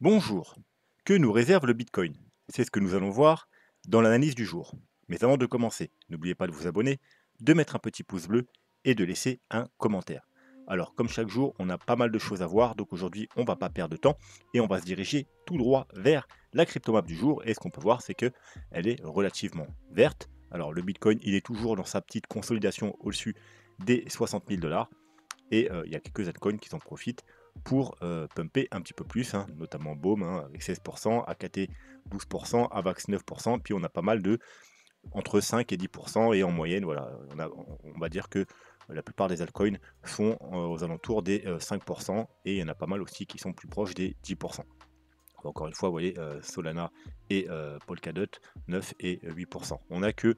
Bonjour, que nous réserve le Bitcoin C'est ce que nous allons voir dans l'analyse du jour. Mais avant de commencer, n'oubliez pas de vous abonner, de mettre un petit pouce bleu et de laisser un commentaire. Alors comme chaque jour, on a pas mal de choses à voir, donc aujourd'hui on va pas perdre de temps et on va se diriger tout droit vers la cryptomap du jour. Et ce qu'on peut voir c'est qu'elle est relativement verte. Alors le Bitcoin il est toujours dans sa petite consolidation au-dessus des 60 000 dollars et euh, il y a quelques altcoins qui s'en profitent pour euh, pumper un petit peu plus, hein, notamment Baume hein, avec 16%, AKT 12%, AVAX 9%, puis on a pas mal de entre 5 et 10%, et en moyenne, voilà, on, va dire que la plupart des altcoins sont euh, aux alentours des 5%, euh, et il y en a pas mal aussi qui sont plus proches des 10%. Encore une fois, vous voyez, Solana et Polkadot, 9 et 8%. On n'a que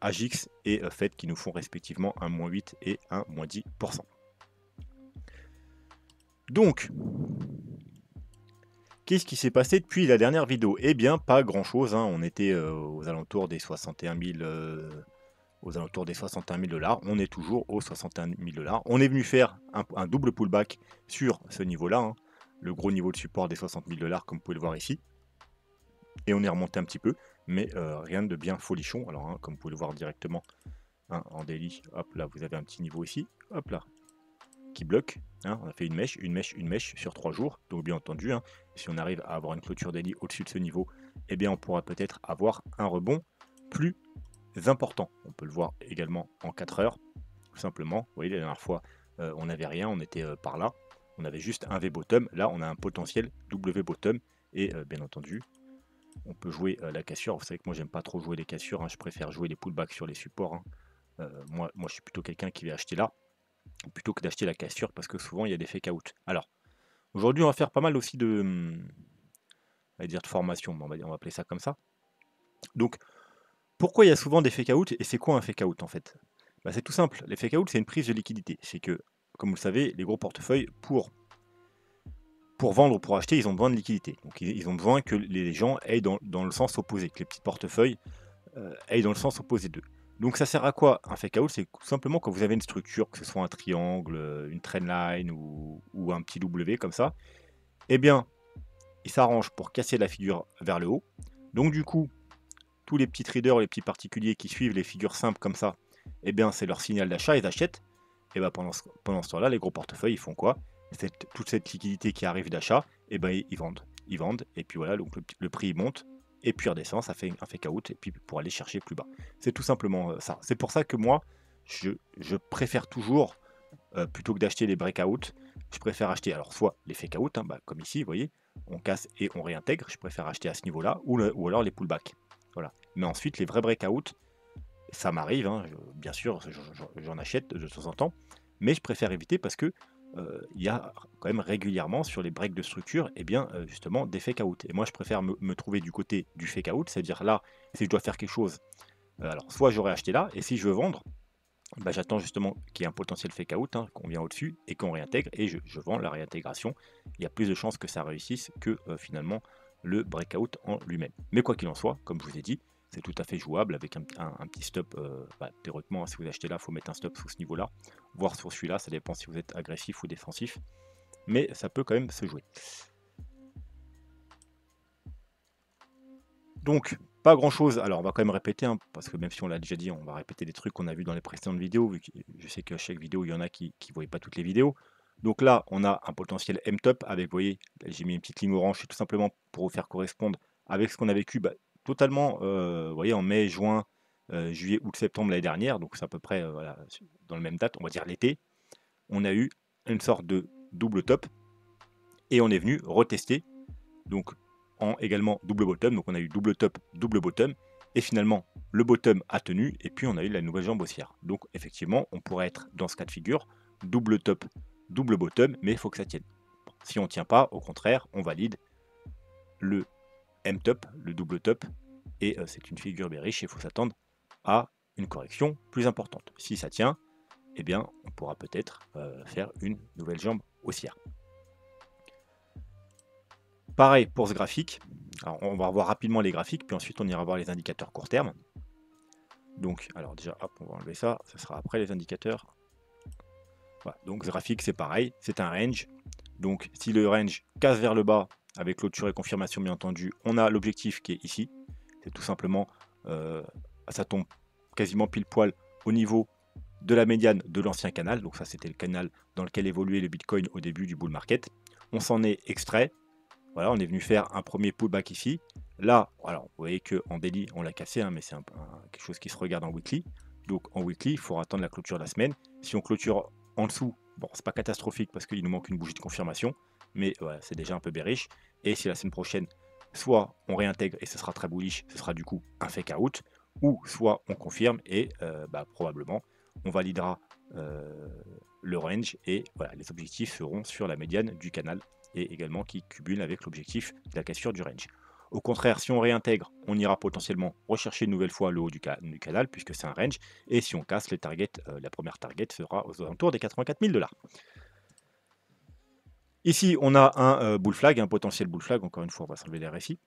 Agix et Fed qui nous font respectivement un moins 8 et un moins 10%. Donc, qu'est-ce qui s'est passé depuis la dernière vidéo Eh bien, pas grand-chose. Hein. On était euh, aux alentours des 61 000... Euh, aux alentours des 61 dollars, on est toujours aux 61 000 dollars. On est venu faire un, double pullback sur ce niveau-là, hein. le gros niveau de support des 60 000 dollars, comme vous pouvez le voir ici. Et on est remonté un petit peu, mais euh, rien de bien folichon. Alors, hein, comme vous pouvez le voir directement en daily, hop là, vous avez un petit niveau ici, hop là, qui bloque. Hein, on a fait une mèche, une mèche, une mèche sur trois jours. Donc bien entendu, hein, si on arrive à avoir une clôture daily au-dessus de ce niveau, eh bien on pourra peut-être avoir un rebond plus important. On peut le voir également en quatre heures. Tout simplement, vous voyez, la dernière fois, euh, on n'avait rien, on était euh, par là. On avait juste un V bottom. Là, on a un potentiel W bottom. Et euh, bien entendu, on peut jouer la cassure. Vous savez que moi, j'aime pas trop jouer les cassures. Hein. Je préfère jouer les pullbacks sur les supports. moi, moi, je suis plutôt quelqu'un qui va acheter là plutôt que d'acheter la cassure parce que souvent il y a des fake out. Alors, aujourd'hui, on va faire pas mal aussi de, hum, on va dire de formation, on va, on va appeler ça comme ça. Donc, pourquoi il y a souvent des fake out et c'est quoi un fake out en fait bah, C'est tout simple. Les fake out, c'est une prise de liquidité. C'est que, comme vous le savez, les gros portefeuilles, pour, pour vendre ou pour acheter, ils ont besoin de liquidité. Donc, ils, ont besoin que les gens aillent dans, le sens opposé, que les petits portefeuilles euh, aillent dans le sens opposé d'eux. Donc ça sert à quoi un fake out C'est simplement quand vous avez une structure, que ce soit un triangle, euh, une trendline ou, ou un petit W comme ça, eh bien, il s'arrange pour casser la figure vers le haut. Donc du coup, tous les petits traders, les petits particuliers qui suivent les figures simples comme ça, eh bien c'est leur signal d'achat, ils achètent. Et eh bien pendant ce, pendant ce temps-là, les gros portefeuilles, ils font quoi Toute cette liquidité qui arrive d'achat, eh bien ils vendent. Ils vendent, et puis voilà, donc le prix monte, et puis redescend, ça fait un fake out, et puis pour aller chercher plus bas. C'est tout simplement euh, ça. C'est pour ça que moi, je, préfère toujours, euh, plutôt que d'acheter les breakouts, je préfère acheter alors soit les fake out, hein, bah, comme ici, vous voyez, on casse et on réintègre, je préfère acheter à ce niveau-là, ou, ou alors les pullbacks. Voilà. Mais ensuite, les vrais breakouts, ça m'arrive, hein, bien sûr, j'en achète de temps en temps, mais je préfère éviter parce que euh, il y a quand même régulièrement sur les breaks de structure, et eh bien euh, justement des fake out. Et moi, je préfère me, trouver du côté du fake out, c'est-à-dire là, si je dois faire quelque chose, euh, alors soit j'aurais acheté là, et si je veux vendre, bah, j'attends justement qu'il y ait un potentiel fake out, hein, qu'on vient au-dessus et qu'on réintègre, et je, je, vends la réintégration. Il y a plus de chances que ça réussisse que finalement le breakout en lui-même. Mais quoi qu'il en soit, comme je vous ai dit, c'est tout à fait jouable avec un, petit stop. Euh, bah, hein, si vous achetez là, il faut mettre un stop sur ce niveau-là, voire sur celui-là, ça dépend si vous êtes agressif ou défensif. Mais ça peut quand même se jouer. Donc, pas grand chose. Alors, on va quand même répéter, hein, parce que même si on l'a déjà dit, on va répéter des trucs qu'on a vus dans les précédentes vidéos, vu je sais qu'à chaque vidéo, il y en a qui ne voyaient pas toutes les vidéos. Donc là, on a un potentiel M-top avec, vous voyez, j'ai mis une petite ligne orange, tout simplement pour vous faire correspondre avec ce qu'on a vécu bah, totalement, euh, vous voyez, en mai, juin, euh, juillet, août, septembre l'année dernière, donc c'est à peu près euh, dans la même date, on va dire l'été, on a eu une sorte de double top et on est venu retester donc en également double bottom. Donc on a eu double top, double bottom et finalement le bottom a tenu et puis on a eu la nouvelle jambe haussière. Donc effectivement, on pourrait être dans ce cas de figure double top, double bottom, mais il faut que ça tienne. Si on ne tient pas, au contraire, on valide le M-top, le double top, et euh, c'est une figure berriche. il faut s'attendre à une correction plus importante. Si ça tient, eh bien, on pourra peut-être euh, faire une nouvelle jambe haussière. Pareil pour ce graphique. Alors, on va voir rapidement les graphiques, puis ensuite on ira voir les indicateurs court terme. Donc, alors déjà, hop, on va enlever ça, ce sera après les indicateurs. Voilà, donc ce graphique, c'est pareil, c'est un range. Donc, si le range casse vers le bas, avec clôture et confirmation bien entendu, on a l'objectif qui est ici. C'est tout simplement, euh, ça tombe quasiment pile poil au niveau de la médiane de l'ancien canal. Donc ça, c'était le canal dans lequel évoluait le Bitcoin au début du bull market. On s'en est extrait. Voilà, on est venu faire un premier pullback ici. Là, alors, vous voyez qu'en daily, on l'a cassé, hein, mais c'est quelque chose qui se regarde en weekly. Donc en weekly, il faut attendre la clôture de la semaine. Si on clôture en dessous, bon, c'est pas catastrophique parce qu'il nous manque une bougie de confirmation, mais c'est déjà un peu bearish et si la semaine prochaine, soit on réintègre et ce sera très bullish, ce sera du coup un fake out, ou soit on confirme et euh, bah, probablement on validera euh, le range et voilà, les objectifs seront sur la médiane du canal et également qui cumulent avec l'objectif de la cassure du range. Au contraire, si on réintègre, on ira potentiellement rechercher une nouvelle fois le haut du, canal puisque c'est un range et si on casse les targets, euh, la première target sera aux alentours des 84 000 dollars. Ici, on a un euh, bull flag, un potentiel bull flag. Encore une fois, on va s'enlever les récits.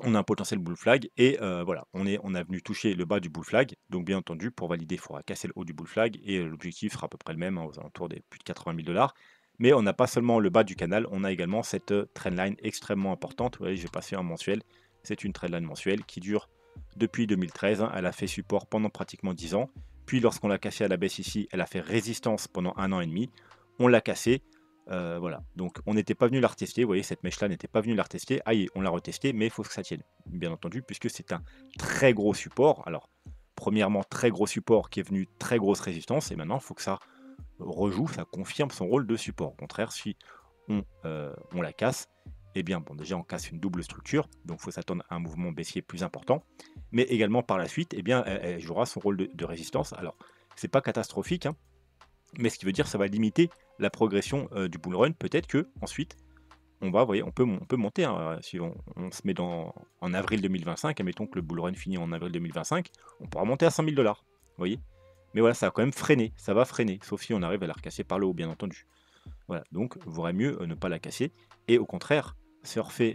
On a un potentiel bull flag et euh, voilà, on est, on a venu toucher le bas du bull flag. Donc, bien entendu, pour valider, il faudra casser le haut du bull flag et euh, l'objectif sera à peu près le même, hein, aux alentours des plus de 80 000 dollars. Mais on n'a pas seulement le bas du canal, on a également cette trendline extrêmement importante. Vous voyez, j'ai passé un mensuel. C'est une trendline mensuelle qui dure depuis 2013. Hein. elle a fait support pendant pratiquement 10 ans. Puis, lorsqu'on l'a cassée à la baisse ici, elle a fait résistance pendant un an et demi. On l'a cassée euh, voilà. Donc on n'était pas venu la retester. Vous voyez, cette mèche-là n'était pas venue la retester. aïe, ah, on l'a retesté, mais il faut que ça tienne, bien entendu, puisque c'est un très gros support. Alors, premièrement, très gros support qui est venu très grosse résistance, et maintenant, il faut que ça rejoue, ça confirme son rôle de support. Au contraire, si on, euh, la casse, eh bien, bon, déjà, on casse une double structure, donc il faut s'attendre à un mouvement baissier plus important, mais également par la suite, eh bien, elle, jouera son rôle de, résistance. Alors, c'est pas catastrophique, hein, mais ce qui veut dire ça va limiter la progression euh, du bull run, peut-être que ensuite on va, voyez, on peut, on peut monter. Hein, euh, si on, se met dans, en avril 2025, admettons que le bull run finit en avril 2025, on pourra monter à 100 000 dollars, voyez. Mais voilà, ça va quand même freiner, ça va freiner, sauf si on arrive à la recasser par le haut, bien entendu. Voilà, donc vaudrait mieux euh, ne pas la casser et au contraire surfer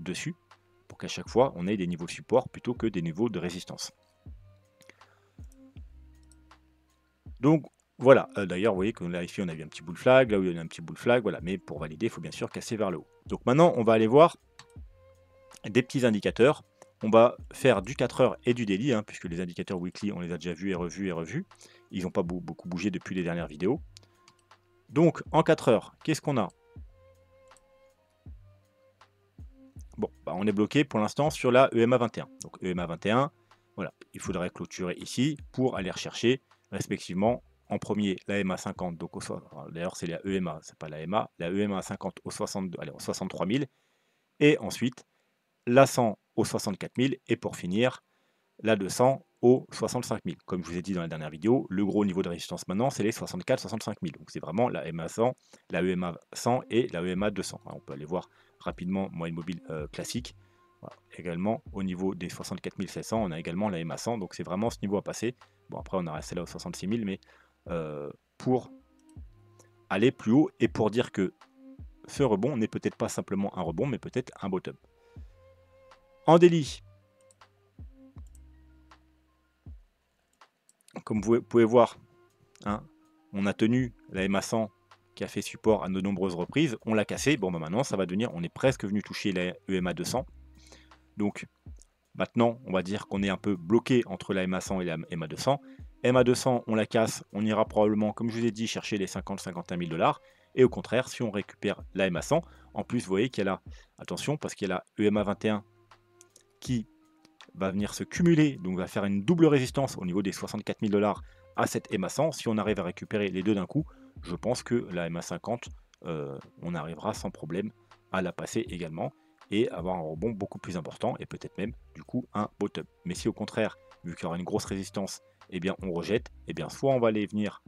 dessus pour qu'à chaque fois on ait des niveaux de support plutôt que des niveaux de résistance. Donc voilà, euh, d'ailleurs, vous voyez que là, ici, on a eu un petit bout de flag, là où il y a un petit bout de flag, voilà, mais pour valider, il faut bien sûr casser vers le haut. Donc maintenant, on va aller voir des petits indicateurs. On va faire du 4 heures et du daily, hein, puisque les indicateurs weekly, on les a déjà vus et revus et revus. Ils n'ont pas beaucoup bougé depuis les dernières vidéos. Donc, en 4 heures, qu'est-ce qu'on a Bon, bah, on est bloqué pour l'instant sur la EMA 21. Donc, EMA 21, voilà, il faudrait clôturer ici pour aller rechercher respectivement en premier la MA50, donc au d'ailleurs c'est la EMA, c'est pas la MA, la EMA 50 au 62, allez, 63 000, et ensuite la 100 au 64 000, et pour finir la 200 au 65 000. Comme je vous ai dit dans la dernière vidéo, le gros niveau de résistance maintenant, c'est les 64-65 000. Donc c'est vraiment la EMA 100, la EMA 100 et la EMA 200. Hein, on peut aller voir rapidement moyenne mobile euh, classique. Également, au niveau des 64 700, on a également la ma 100. Donc c'est vraiment ce niveau à passer. Bon, après, on a resté là aux 66 000, mais euh, pour aller plus haut et pour dire que ce rebond n'est peut-être pas simplement un rebond, mais peut-être un bottom. En délit, comme vous pouvez voir, hein, on a tenu la MA100 qui a fait support à de nombreuses reprises, on l'a cassé, bon bah, maintenant ça va devenir, on est presque venu toucher la EMA 200, donc maintenant on va dire qu'on est un peu bloqué entre la MA100 et la MA200, MA200, on la casse, on ira probablement, comme je vous ai dit, chercher les 50-51 000 dollars. Et au contraire, si on récupère la MA100, en plus, vous voyez qu'elle a, attention, parce qu'elle a EMA21 qui va venir se cumuler, donc va faire une double résistance au niveau des 64 000 dollars à cette MA100. Si on arrive à récupérer les deux d'un coup, je pense que la MA50, euh, on arrivera sans problème à la passer également et avoir un rebond beaucoup plus important et peut-être même du coup un bottom. Mais si au contraire, vu qu'il y aura une grosse résistance eh bien on rejette, eh bien soit on va aller venir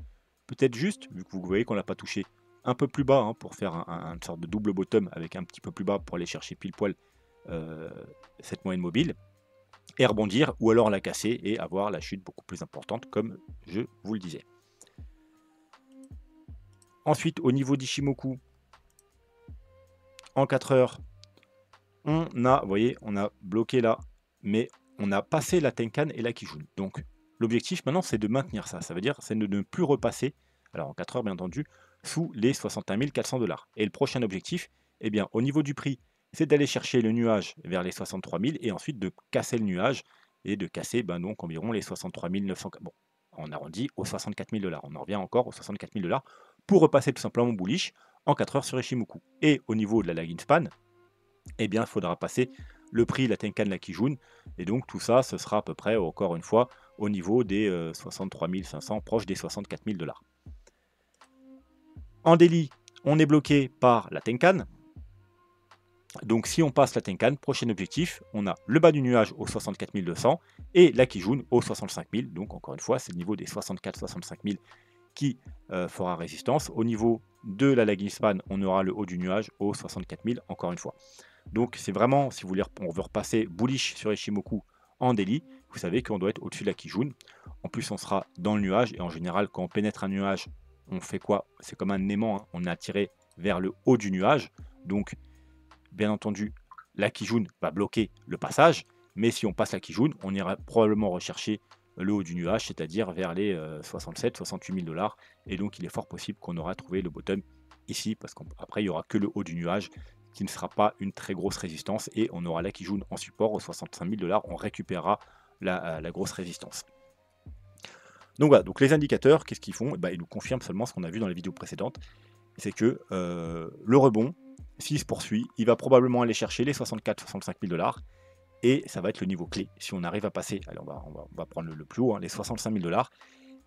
peut-être juste, vu que vous voyez qu'on n'a pas touché, un peu plus bas hein, pour faire un, une sorte de double bottom avec un petit peu plus bas pour aller chercher pile poil euh, cette moyenne mobile et rebondir ou alors la casser et avoir la chute beaucoup plus importante comme je vous le disais. Ensuite au niveau d'Ishimoku en 4 heures on a, vous voyez, on a bloqué là mais on a passé la Tenkan et la Kijun. Donc L'objectif maintenant, c'est de maintenir ça. Ça veut dire, c'est de ne plus repasser, alors en 4 heures bien entendu, sous les 61 400 dollars. Et le prochain objectif, eh bien, au niveau du prix, c'est d'aller chercher le nuage vers les 63 000 et ensuite de casser le nuage et de casser ben, donc environ les 63 900. Bon, on arrondit aux 64 000 dollars. On en revient encore aux 64 000 dollars pour repasser tout simplement bullish en 4 heures sur Ishimoku. Et au niveau de la lagging span, eh bien, il faudra passer le prix la Tenkan la Kijun. Et donc tout ça, ce sera à peu près, encore une fois, au niveau des 63 euh, 500, proche des 64 000 dollars. En délit, on est bloqué par la Tenkan. Donc si on passe la Tenkan, prochain objectif, on a le bas du nuage au 64 200 et la Kijun au 65 000. Donc encore une fois, c'est le niveau des 64-65 000 qui euh, fera résistance. Au niveau de la Lagispan, on aura le haut du nuage au 64 000 encore une fois. Donc c'est vraiment, si vous voulez, on veut repasser bullish sur Ishimoku, en délit, vous savez qu'on doit être au-dessus de la Kijun. En plus, on sera dans le nuage et en général, quand on pénètre un nuage, on fait quoi C'est comme un aimant, hein. on est attiré vers le haut du nuage. Donc, bien entendu, la Kijun va bloquer le passage, mais si on passe la Kijun, on ira probablement rechercher le haut du nuage, c'est-à-dire vers les 67-68 euh, 000 dollars. Et donc, il est fort possible qu'on aura trouvé le bottom ici, parce qu'après, il n'y aura que le haut du nuage qui ne sera pas une très grosse résistance. Et on aura là qui joue en support aux 65 000 dollars. On récupérera euh, la, grosse résistance. Donc voilà, donc les indicateurs, qu'est-ce qu'ils font eh ben, Ils nous confirment seulement ce qu'on a vu dans les vidéos précédentes. C'est que euh, le rebond, s'il se poursuit, il va probablement aller chercher les 64-65 000 dollars. Et ça va être le niveau clé. Si on arrive à passer, allez on va, prendre le, plus haut, hein, les 65 000 dollars,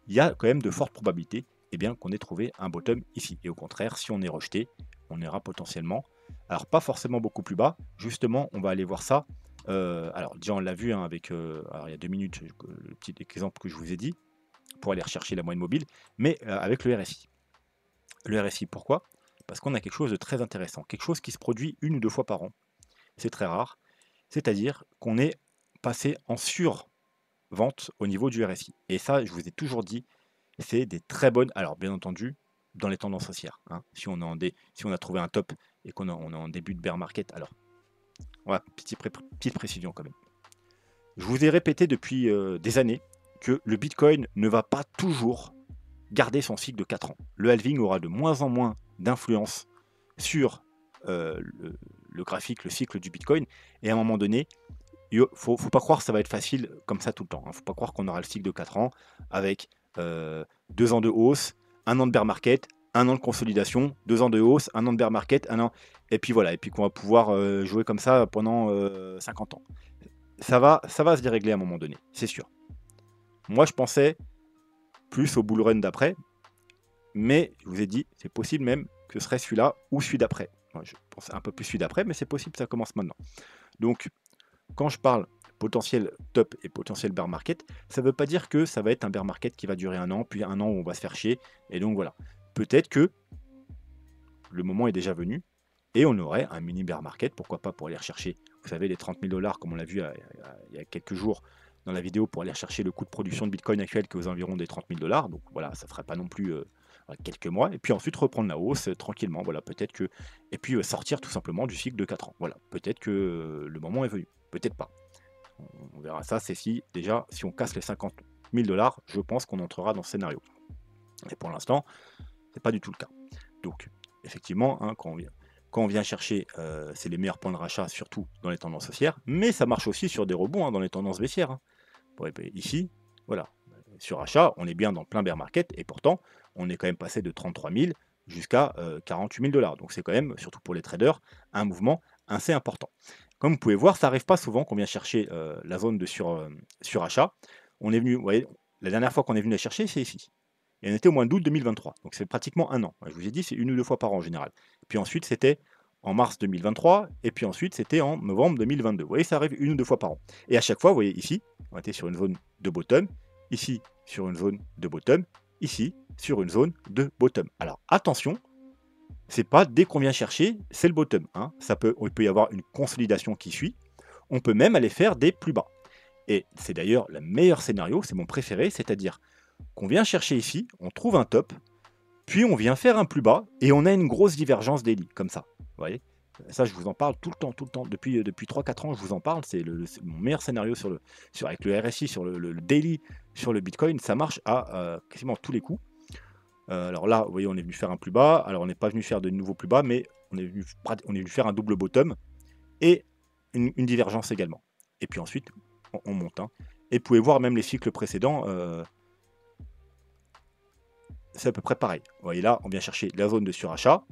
il y a quand même de fortes probabilités eh qu'on ait trouvé un bottom ici. Et au contraire, si on est rejeté, on ira potentiellement alors pas forcément beaucoup plus bas, justement, on va aller voir ça. Euh, alors déjà on l'a vu hein, avec, euh, il y a deux minutes, le petit exemple que je vous ai dit, pour aller rechercher la moyenne mobile, mais euh, avec le RSI. Le RSI, pourquoi Parce qu'on a quelque chose de très intéressant, quelque chose qui se produit une ou deux fois par an. C'est très rare. C'est-à-dire qu'on est passé en survente au niveau du RSI. Et ça, je vous ai toujours dit, c'est des très bonnes. Alors, bien entendu, dans les tendances haussières. Hein. si on a trouvé un top et qu'on est en début de bear market. Alors, voilà, petite, précision quand même. Je vous ai répété depuis euh, des années que le Bitcoin ne va pas toujours garder son cycle de 4 ans. Le halving aura de moins en moins d'influence sur euh, le, graphique, le cycle du Bitcoin. Et à un moment donné, il ne faut, pas croire que ça va être facile comme ça tout le temps. Il hein. ne faut pas croire qu'on aura le cycle de 4 ans avec 2 euh, ans de hausse, 1 an de bear market, un an de consolidation, deux ans de hausse, un an de bear market, un an. Et puis voilà, et puis qu'on va pouvoir euh, jouer comme ça pendant 50 euh, ans. Ça va, ça va se dérégler à un moment donné, c'est sûr. Moi, je pensais plus au bull run d'après, mais je vous ai dit, c'est possible même que ce serait celui-là ou celui d'après. je pense un peu plus celui d'après, mais c'est possible, ça commence maintenant. Donc, quand je parle potentiel top et potentiel bear market, ça ne veut pas dire que ça va être un bear market qui va durer un an, puis un an où on va se faire chier, et donc voilà peut-être que le moment est déjà venu et on aurait un mini bear market, pourquoi pas pour aller rechercher, vous savez, les 30 000 dollars comme on l'a vu euh, il y a quelques jours dans la vidéo pour aller chercher le coût de production de Bitcoin actuel qui est aux environs des 30 000 dollars. Donc voilà, ça ne ferait pas non plus euh, quelques mois. Et puis ensuite reprendre la hausse euh, tranquillement. Voilà, peut-être que. Et puis sortir tout simplement du cycle de 4 ans. Voilà, peut-être que le moment est venu. Peut-être pas. On, verra ça. C'est si, déjà, si on casse les 50 000 dollars, je pense qu'on entrera dans ce scénario. Et pour l'instant, n'est pas du tout le cas. Donc, effectivement, hein, quand, on vient, on vient, chercher, euh, c'est les meilleurs points de rachat, surtout dans les tendances haussières, mais ça marche aussi sur des rebonds hein, dans les tendances baissières. Hein. Ben, ici, voilà, sur achat, on est bien dans plein bear market, et pourtant, on est quand même passé de 33 000 jusqu'à 48 euh, 000 dollars. Donc c'est quand même, surtout pour les traders, un mouvement assez important. Comme vous pouvez voir, ça n'arrive pas souvent qu'on vient chercher euh, la zone de sur, surachat. On est venu, voyez, la dernière fois qu'on est venu la chercher, c'est ici. Et on était au mois d'août 2023. Donc c'est pratiquement un an. Je vous ai dit, c'est une ou deux fois par an en général. Puis ensuite, c'était en mars 2023, et puis ensuite c'était en novembre 2022. Vous voyez, ça arrive une ou deux fois par an. Et à chaque fois, vous voyez ici, on était sur une zone de bottom, ici sur une zone de bottom, ici sur une zone de bottom. Alors attention, c'est pas dès qu'on vient chercher, c'est le bottom. Hein. Ça peut, il peut y avoir une consolidation qui suit. On peut même aller faire des plus bas. Et c'est d'ailleurs le meilleur scénario, c'est mon préféré, c'est-à-dire qu'on vient chercher ici, on trouve un top, puis on vient faire un plus bas, et on a une grosse divergence daily, comme ça. Vous voyez ça, je vous en parle tout le temps, tout le temps. Depuis, euh, depuis 3-4 ans, je vous en parle. C'est le, mon meilleur scénario sur le, sur, avec le RSI, sur le, daily, sur le Bitcoin. Ça marche à euh, quasiment tous les coups. Euh, alors là, vous voyez, on est venu faire un plus bas. Alors, on n'est pas venu faire de nouveau plus bas, mais on est venu, on est faire un double bottom et une, divergence également. Et puis ensuite, on, monte. Hein. Et vous pouvez voir même les cycles précédents c'est à peu près pareil. Vous voyez là, on vient chercher la zone de surachat.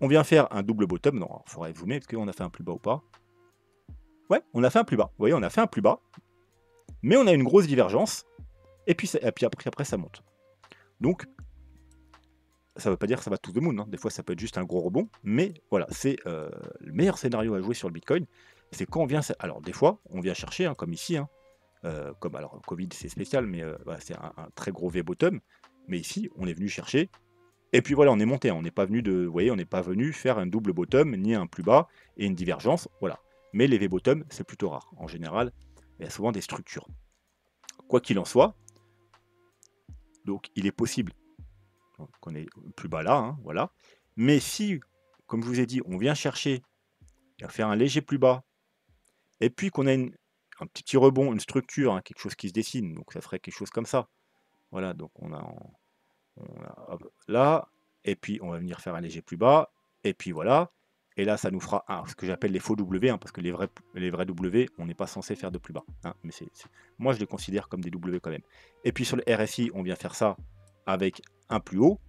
On vient faire un double bottom. Non, il faudrait zoomer parce qu'on a fait un plus bas ou pas. Ouais, on a fait un plus bas. Vous voyez, on a fait un plus bas. Mais on a une grosse divergence. Et puis, après, ça monte. Donc, ça ne veut pas dire que ça va tout le monde. Hein. Des fois, ça peut être juste un gros rebond. Mais voilà, c'est euh, le meilleur scénario à jouer sur le Bitcoin. C'est quand on vient... Alors, des fois, on vient chercher, hein, comme ici. Hein. Euh, comme alors, Covid, c'est spécial, mais euh, c'est un, très gros V-bottom. Mais ici, on est venu chercher. Et puis voilà, on est monté. Hein. On n'est pas venu de, voyez, on n'est pas venu faire un double bottom ni un plus bas et une divergence. Voilà. Mais les V-bottom, c'est plutôt rare. En général, il y a souvent des structures. Quoi qu'il en soit, donc il est possible qu'on est plus bas là, hein, voilà. Mais si, comme je vous ai dit, on vient chercher et faire un léger plus bas, et puis qu'on a un petit rebond, une structure, hein, quelque chose qui se dessine, donc ça ferait quelque chose comme ça. Voilà, donc on a, là, et puis on va venir faire un léger plus bas, et puis voilà. Et là, ça nous fera ce que j'appelle les faux W, hein, parce que les vrais, les vrais W, on n'est pas censé faire de plus bas. Hein, mais c'est moi, je les considère comme des W quand même. Et puis sur le RSI, on vient faire ça avec un plus haut.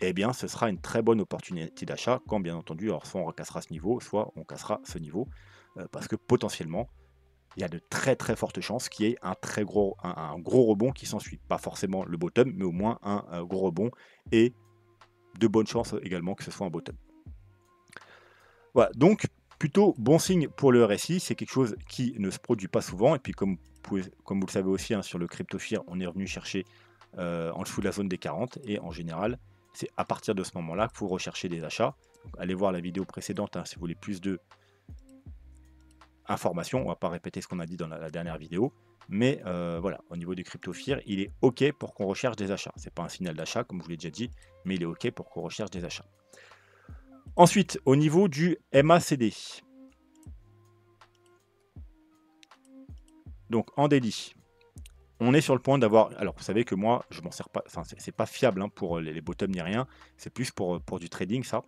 et eh bien, ce sera une très bonne opportunité d'achat quand, bien entendu, alors soit on recassera ce niveau, soit on cassera ce niveau, euh, parce que potentiellement, il y a de très très fortes chances qu'il y ait un très gros, un, gros rebond qui s'ensuit. Pas forcément le bottom, mais au moins un, euh, gros rebond et de bonnes chances également que ce soit un bottom. Voilà, donc plutôt bon signe pour le RSI, c'est quelque chose qui ne se produit pas souvent. Et puis comme, vous, comme vous le savez aussi, hein, sur le CryptoFear, on est revenu chercher euh, en dessous de la zone des 40 et en général, c'est à partir de ce moment-là qu'il faut rechercher des achats. allez voir la vidéo précédente hein, si vous voulez plus de information. On va pas répéter ce qu'on a dit dans la, dernière vidéo. Mais euh, voilà, au niveau du crypto il est OK pour qu'on recherche des achats. Ce n'est pas un signal d'achat, comme je vous l'ai déjà dit, mais il est OK pour qu'on recherche des achats. Ensuite, au niveau du MACD. Donc en délit on est sur le point d'avoir. Alors vous savez que moi, je m'en sers pas. Enfin, c'est pas fiable hein, pour les, les bottoms ni rien. C'est plus pour, pour du trading ça.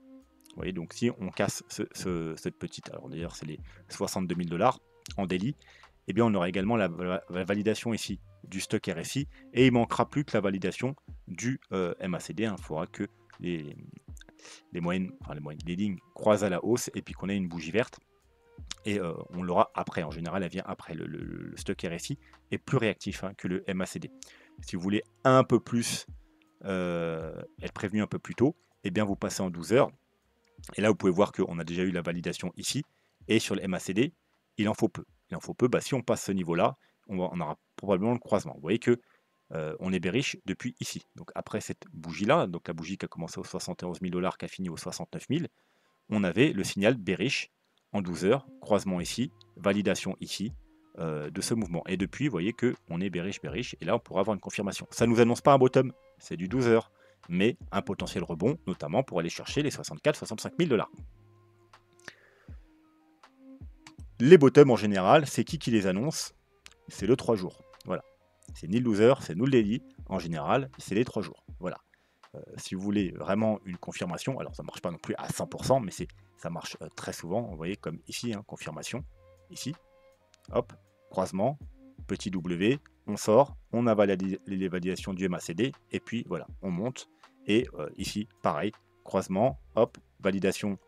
Vous voyez, donc si on casse cette petite, alors d'ailleurs c'est les 62 000 dollars en délit, eh bien on aura également la, validation ici du stock RSI et il manquera plus que la validation du euh, MACD. Hein, il faudra que les, moyennes, enfin les moyennes, lignes croisent à la hausse et puis qu'on ait une bougie verte. Et euh, on l'aura après. En général, elle vient après. Le, stock RSI est plus réactif hein, que le MACD. Si vous voulez un peu plus euh, être prévenu un peu plus tôt, eh bien vous passez en 12 heures et là, vous pouvez voir qu'on a déjà eu la validation ici. Et sur le MACD, il en faut peu. Il en faut peu. Bah, si on passe ce niveau-là, on, aura probablement le croisement. Vous voyez que euh, on est bearish depuis ici. Donc après cette bougie-là, donc la bougie qui a commencé aux 71 000 dollars, qui a fini aux 69 000, on avait le signal bearish en 12 heures, croisement ici, validation ici euh, de ce mouvement. Et depuis, vous voyez que on est bearish, bearish, et là on pourra avoir une confirmation. Ça nous annonce pas un bottom, c'est du 12 heures mais un potentiel rebond, notamment pour aller chercher les 64-65 000 dollars. Les bottoms en général, c'est qui qui les annonce C'est le 3 jours. Voilà. C'est ni le loser, c'est nous le daily. En général, c'est les 3 jours. Voilà. Euh, si vous voulez vraiment une confirmation, alors ça ne marche pas non plus à 100%, mais c'est, ça marche euh, très souvent. Vous voyez, comme ici, hein, confirmation. Ici. Hop. Croisement. Petit W. On sort. On a l'évaluation du MACD. Et puis voilà. On monte. Et euh, ici, pareil, croisement, hop, validation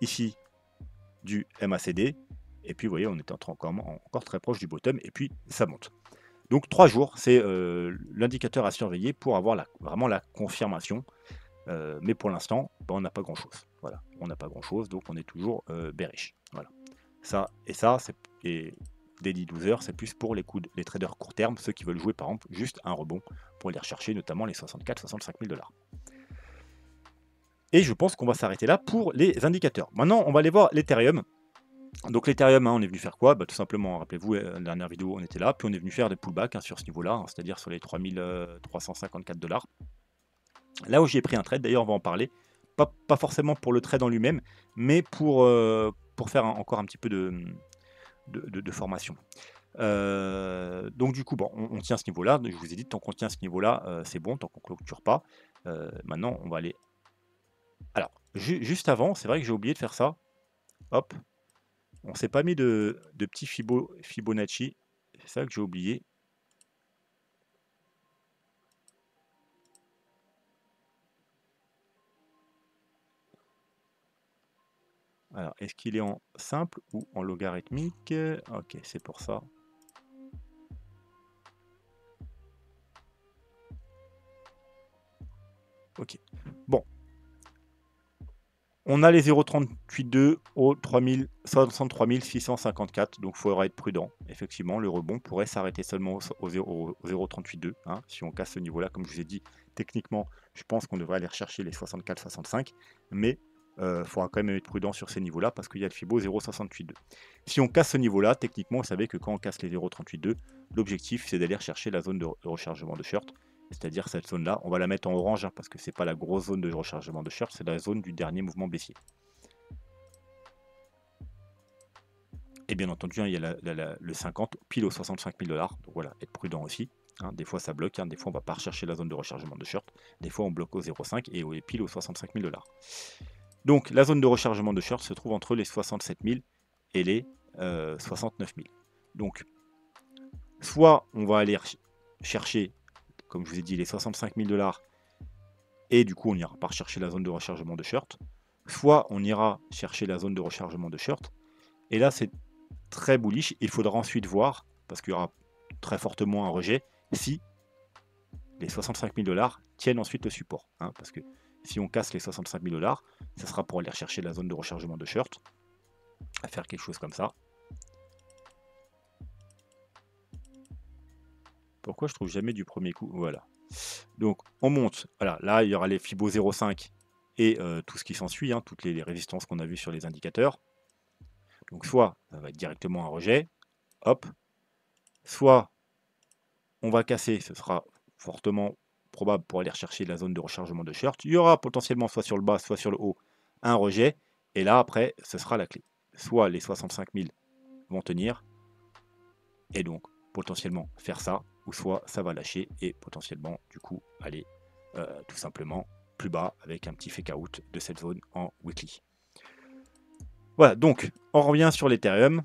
ici du MACD. Et puis, vous voyez, on est encore, encore très proche du bottom. Et puis, ça monte. Donc, trois jours, c'est euh, l'indicateur à surveiller pour avoir la, vraiment la confirmation. Euh, mais pour l'instant, ben, on n'a pas grand-chose. Voilà, on n'a pas grand-chose, donc on est toujours bearish. Voilà. Ça et ça, c'est et daily 12 heures, c'est plus pour les, les traders court terme, ceux qui veulent jouer par exemple juste un rebond les rechercher, notamment les 64-65 000 dollars. Et je pense qu'on va s'arrêter là pour les indicateurs. Maintenant, on va aller voir l'Ethereum. Donc l'Ethereum, hein, on est venu faire quoi bah, Tout simplement, rappelez-vous, euh, la dernière vidéo, on était là, puis on est venu faire des pullbacks hein, sur ce niveau-là, hein, c'est-à-dire sur les 3354 euh, dollars. Là où j'ai pris un trade, d'ailleurs, on va en parler. Pas, pas forcément pour le trade en lui-même, mais pour, euh, pour faire encore un petit peu de, de, de, de formation. Euh, donc du coup, bon, on, tient ce niveau-là. Je vous ai dit, tant qu'on tient ce niveau-là, euh, c'est bon, tant qu'on clôture pas. Euh, maintenant, on va aller... Alors, juste avant, c'est vrai que j'ai oublié de faire ça. Hop. On s'est pas mis de, petits petit Fibonacci. C'est ça que j'ai oublié. Alors, est-ce qu'il est en simple ou en logarithmique Ok, c'est pour ça. Ok. Bon. On a les 0,382 au 363 654, donc il faudra être prudent. Effectivement, le rebond pourrait s'arrêter seulement au 0,382. Hein, si on casse ce niveau-là, comme je vous ai dit, techniquement, je pense qu'on devrait aller rechercher les 64-65, mais il euh, faudra quand même être prudent sur ces niveaux-là parce qu'il y a le FIBO 0,682. Si on casse ce niveau-là, techniquement, vous savez que quand on casse les 0,382, l'objectif c'est d'aller chercher la zone de rechargement de short c'est-à-dire cette zone-là, on va la mettre en orange hein, parce que c'est pas la grosse zone de rechargement de shirt, c'est la zone du dernier mouvement baissier. Et bien entendu, hein, il y a le 50 pile aux 65 000 dollars. Donc voilà, être prudent aussi. Hein. des fois ça bloque, des fois on va pas rechercher la zone de rechargement de shirt. des fois on bloque au 0,5 et au, pile aux 65 000 dollars. Donc la zone de rechargement de shirt se trouve entre les 67 000 et les 69 euh, 000. Donc soit on va aller chercher comme je vous ai dit, les 65 000 dollars, et du coup, on n'ira pas rechercher la zone de rechargement de shirt. Soit on ira chercher la zone de rechargement de shirt. Et là, c'est très bullish. Il faudra ensuite voir, parce qu'il y aura très fortement un rejet, si les 65 000 dollars tiennent ensuite le support. Hein, parce que si on casse les 65 000 dollars, ce sera pour aller rechercher la zone de rechargement de shirt, à faire quelque chose comme ça. Pourquoi je trouve jamais du premier coup Voilà. Donc on monte. Voilà, là il y aura les FIBO 0,5 et euh, tout ce qui s'ensuit, hein, toutes les, résistances qu'on a vues sur les indicateurs. Donc soit ça va être directement un rejet, hop, soit on va casser, ce sera fortement probable pour aller rechercher la zone de rechargement de shirt. Il y aura potentiellement soit sur le bas, soit sur le haut, un rejet. Et là, après, ce sera la clé. Soit les 65 000 vont tenir, et donc potentiellement faire ça, ou soit ça va lâcher et potentiellement du coup aller euh, tout simplement plus bas avec un petit fake out de cette zone en weekly. Voilà, donc on revient sur l'Ethereum.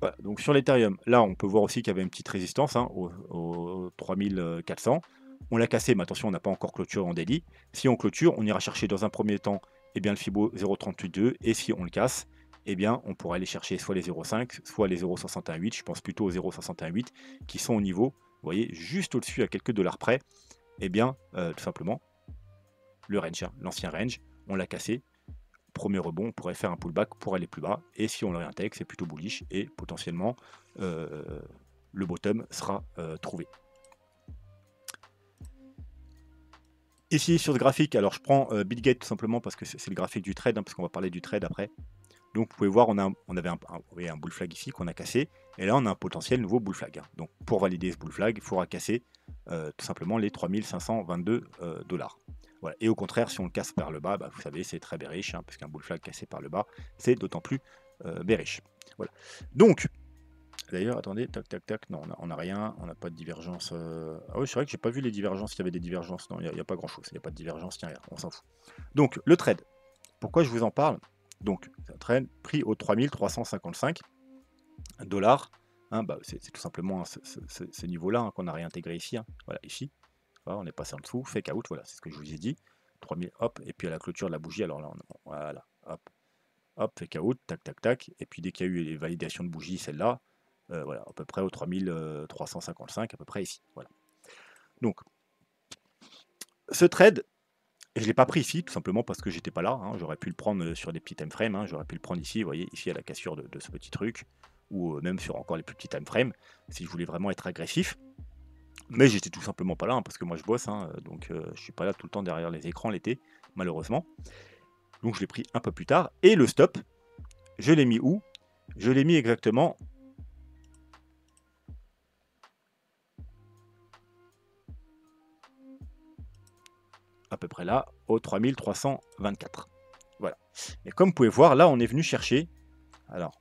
Voilà, donc sur l'Ethereum, là on peut voir aussi qu'il y avait une petite résistance hein, au 3400. On l'a cassé, mais attention, on n'a pas encore clôturé en daily. Si on clôture, on ira chercher dans un premier temps et eh bien, le Fibo 0.38.2. Et si on le casse, eh bien, on pourrait aller chercher soit les 0.5, soit les 0.618. Je pense plutôt aux 0.618 qui sont au niveau, vous voyez, juste au-dessus à quelques dollars près. Eh bien, euh, tout simplement, le range, l'ancien range, on l'a cassé. Premier rebond, on pourrait faire un pullback pour aller plus bas. Et si on le réintègre, c'est plutôt bullish et potentiellement euh, le bottom sera euh, trouvé. Ici, sur ce graphique, alors je prends euh, Bitgate tout simplement parce que c'est le graphique du trade, hein, parce qu'on va parler du trade après. Donc vous pouvez voir, on, avait un, bull flag ici qu'on a cassé, et là on a un potentiel nouveau bull flag. Hein. Donc pour valider ce bull flag, il faudra casser euh, tout simplement les 3522 euh, dollars. Et au contraire, si on le casse par le bas, bah, vous savez, c'est très bearish, hein, parce qu'un bull flag cassé par le bas, c'est d'autant plus bearish. Voilà. Donc, D'ailleurs, attendez, tac, tac, tac, non, on n'a rien, on n'a pas de divergence. Euh, ah oui, c'est vrai que j'ai pas vu les divergences, il y avait des divergences. Non, il n'y a, pas grand-chose, il n'y a pas de divergence, tiens, on s'en fout. Donc, le trade. Pourquoi je vous en parle Donc, un trade prix au 3355 dollars. Hein, bah, c'est tout simplement hein, ces ce, niveau-là hein, qu'on a réintégré ici. Voilà, ici. on est passé en dessous, fake out, voilà, c'est ce que je vous ai dit. 3000, hop, et puis à la clôture de la bougie, alors là, on, voilà, hop, hop, fake out, tac, tac, tac. Et puis dès qu'il y a eu les validations de bougie, celle-là, euh, voilà, à peu près au 3355, à peu près ici. Voilà. Donc, ce trade, je ne l'ai pas pris ici, tout simplement parce que j'étais pas là. Hein. J'aurais pu le prendre sur des petits timeframes. Hein. J'aurais pu le prendre ici, vous voyez, ici à la cassure de, ce petit truc, ou euh, même sur encore les plus petits timeframes, si je voulais vraiment être agressif. Mais j'étais tout simplement pas là, hein, parce que moi je bosse, donc euh, je suis pas là tout le temps derrière les écrans l'été, malheureusement. Donc je l'ai pris un peu plus tard. Et le stop, je l'ai mis où Je l'ai mis exactement à peu près là, au 3324. Voilà. Et comme vous pouvez voir, là, on est venu chercher. Alors,